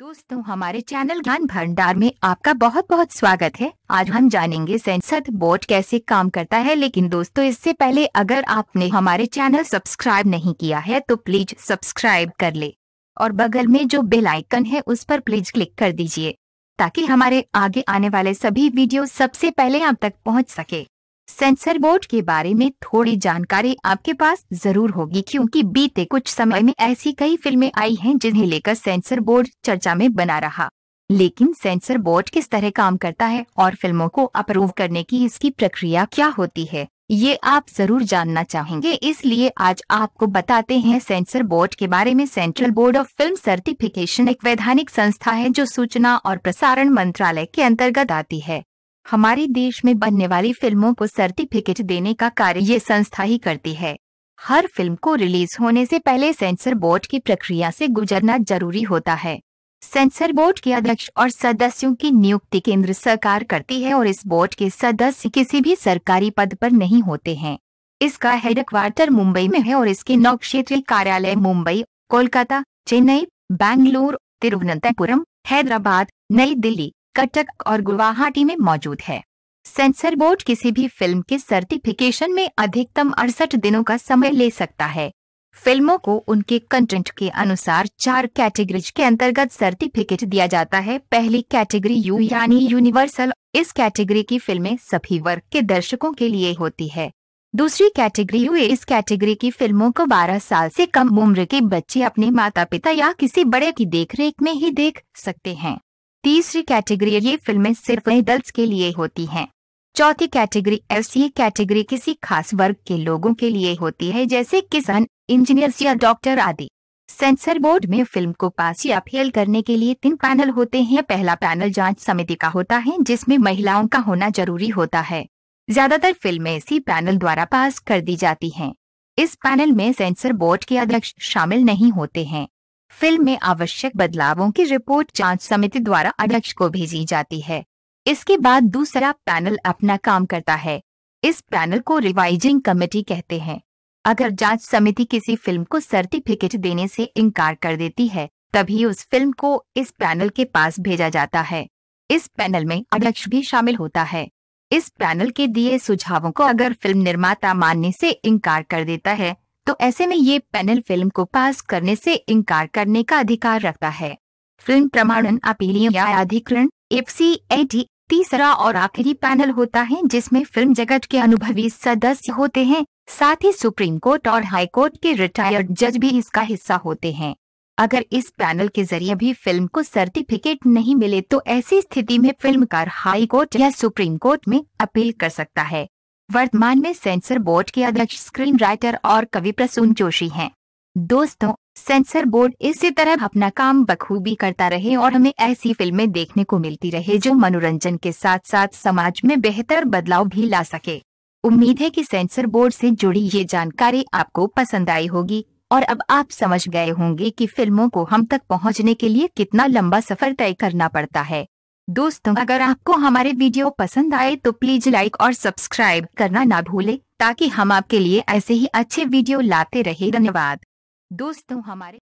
दोस्तों हमारे चैनल ज्ञान भंडार में आपका बहुत बहुत स्वागत है आज हम जानेंगे सेंसर बोर्ड कैसे काम करता है लेकिन दोस्तों इससे पहले अगर आपने हमारे चैनल सब्सक्राइब नहीं किया है तो प्लीज सब्सक्राइब कर ले और बगल में जो बेल आइकन है उस पर प्लीज क्लिक कर दीजिए ताकि हमारे आगे आने वाले सभी वीडियो सबसे पहले आप तक पहुँच सके सेंसर बोर्ड के बारे में थोड़ी जानकारी आपके पास जरूर होगी क्योंकि बीते कुछ समय में ऐसी कई फिल्में आई हैं जिन्हें लेकर सेंसर बोर्ड चर्चा में बना रहा लेकिन सेंसर बोर्ड किस तरह काम करता है और फिल्मों को अप्रूव करने की इसकी प्रक्रिया क्या होती है ये आप जरूर जानना चाहेंगे इसलिए आज आपको बताते हैं सेंसर बोर्ड के बारे में central board of film certification एक वैधानिक संस्था है जो सूचना और प्रसारण मंत्रालय के अंतर्गत आती है हमारे देश में बनने वाली फिल्मों को सर्टिफिकेट देने का कार्य ये संस्था ही करती है हर फिल्म को रिलीज होने से पहले सेंसर बोर्ड की प्रक्रिया से गुजरना जरूरी होता है सेंसर बोर्ड के अध्यक्ष और सदस्यों की नियुक्ति केंद्र सरकार करती है और इस बोर्ड के सदस्य किसी भी सरकारी पद पर नहीं होते हैं इसका हेडक्वार्टर मुंबई में है और इसके नौ क्षेत्रीय कार्यालय मुंबई कोलकाता चेन्नई बैंगलोर तिरुवनंतपुरम हैदराबाद नई दिल्ली कटक और गुवाहाटी में मौजूद है सेंसर बोर्ड किसी भी फिल्म के सर्टिफिकेशन में अधिकतम अड़सठ दिनों का समय ले सकता है फिल्मों को उनके कंटेंट के अनुसार चार कैटेगरीज के अंतर्गत सर्टिफिकेट दिया जाता है पहली कैटेगरी यू यानी यूनिवर्सल इस कैटेगरी की फिल्में सभी वर्ग के दर्शकों के लिए होती है दूसरी कैटेगरी यू इस कैटेगरी की फिल्मों को 12 साल से कम उम्र के बच्चे अपने माता पिता या किसी बड़े की देखरेख में ही देख सकते हैं तीसरी कैटेगरी ये फिल्में सिर्फ एडल्ट के लिए होती हैं चौथी कैटेगरी ऐसी कैटेगरी किसी खास वर्ग के लोगों के लिए होती है जैसे किसान इंजीनियर या डॉक्टर आदि सेंसर बोर्ड में फिल्म को पास या फेल करने के लिए तीन पैनल होते हैं पहला पैनल जांच समिति का होता है जिसमें महिलाओं का होना जरूरी होता है ज्यादातर फिल्में इसी पैनल द्वारा पास कर दी जाती हैं इस पैनल में सेंसर बोर्ड के अध्यक्ष शामिल नहीं होते हैं फिल्म में आवश्यक बदलावों की रिपोर्ट जांच समिति द्वारा अध्यक्ष को भेजी जाती है इसके बाद दूसरा पैनल अपना काम करता है इस पैनल को रिवाइजिंग कमेटी कहते हैं अगर जांच समिति किसी फिल्म को सर्टिफिकेट देने से इनकार कर देती है तभी उस फिल्म को इस पैनल के पास भेजा जाता है इस पैनल में अध्यक्ष भी शामिल होता है इस पैनल के दिए सुझावों को अगर फिल्म निर्माता मानने से इनकार कर देता है तो ऐसे में ये पैनल फिल्म को पास करने से इनकार करने का अधिकार रखता है फिल्म प्रमाणन या अधिकरण एफ सी तीसरा और आखिरी पैनल होता है जिसमें फिल्म जगत के अनुभवी सदस्य होते हैं साथ ही सुप्रीम कोर्ट और हाई कोर्ट के रिटायर्ड जज भी इसका हिस्सा होते हैं अगर इस पैनल के जरिए भी फिल्म को सर्टिफिकेट नहीं मिले तो ऐसी स्थिति में फिल्मकार हाई कोर्ट या सुप्रीम कोर्ट में अपील कर सकता है वर्तमान में सेंसर बोर्ड के अध्यक्ष स्क्रीन राइटर और कवि प्रसून जोशी हैं दोस्तों सेंसर बोर्ड इसी तरह अपना काम बखूबी करता रहे और हमें ऐसी फिल्में देखने को मिलती रहे जो मनोरंजन के साथ साथ समाज में बेहतर बदलाव भी ला सके उम्मीद है कि सेंसर बोर्ड से जुड़ी ये जानकारी आपको पसंद आई होगी और अब आप समझ गए होंगे कि फिल्मों को हम तक पहुंचने के लिए कितना लंबा सफर तय करना पड़ता है दोस्तों अगर आपको हमारे वीडियो पसंद आए तो प्लीज लाइक और सब्सक्राइब करना ना भूले ताकि हम आपके लिए ऐसे ही अच्छे वीडियो लाते रहे धन्यवाद दोस्तों हमारे